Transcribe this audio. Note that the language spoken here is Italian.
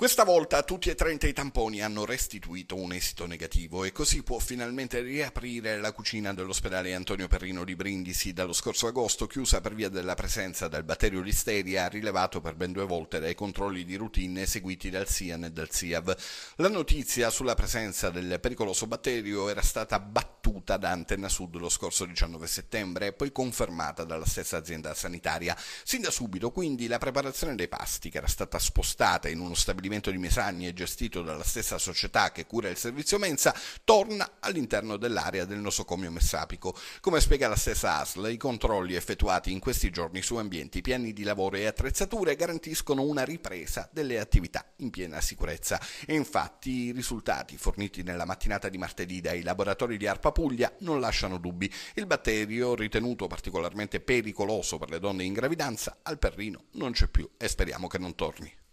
Questa volta tutti e 30 i tamponi hanno restituito un esito negativo e così può finalmente riaprire la cucina dell'ospedale Antonio Perrino di Brindisi dallo scorso agosto chiusa per via della presenza del batterio listeria rilevato per ben due volte dai controlli di routine eseguiti dal SIAN e dal SIAV. La notizia sulla presenza del pericoloso batterio era stata battuta battuta da Antenna Sud lo scorso 19 settembre e poi confermata dalla stessa azienda sanitaria. Sin da subito quindi la preparazione dei pasti che era stata spostata in uno stabilimento di Mesagni e gestito dalla stessa società che cura il servizio mensa torna all'interno dell'area del nosocomio messapico. Come spiega la stessa ASL, i controlli effettuati in questi giorni su ambienti, piani di lavoro e attrezzature garantiscono una ripresa delle attività in piena sicurezza. E infatti i risultati forniti nella mattinata di martedì dai laboratori di Arpa Puglia non lasciano dubbi. Il batterio, ritenuto particolarmente pericoloso per le donne in gravidanza, al Perrino non c'è più e speriamo che non torni.